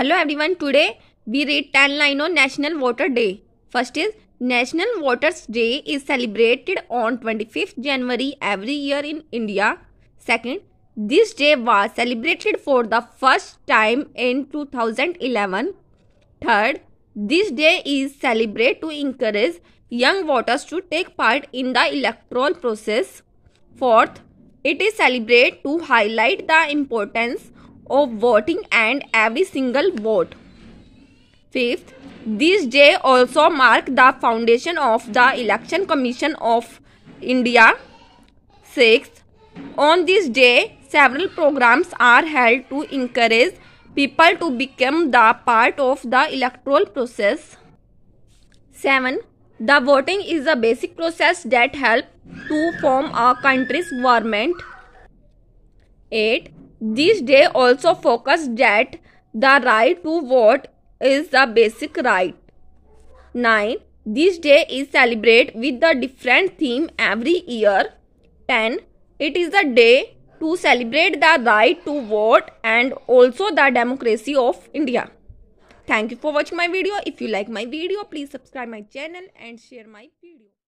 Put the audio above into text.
Hello everyone, today we read 10 line on National Water Day. First is National Waters Day is celebrated on 25th January every year in India. Second, this day was celebrated for the first time in 2011. Third, this day is celebrated to encourage young waters to take part in the electoral process. Fourth, it is celebrated to highlight the importance of voting and every single vote. Fifth, this day also marked the foundation of the Election Commission of India. Sixth, on this day, several programs are held to encourage people to become the part of the electoral process. 7. The voting is a basic process that helps to form a country's government. 8. This day also focus that the right to vote is the basic right. 9. This day is celebrated with the different theme every year. 10. It is the day to celebrate the right to vote and also the democracy of India. Thank you for watching my video. If you like my video, please subscribe my channel and share my video.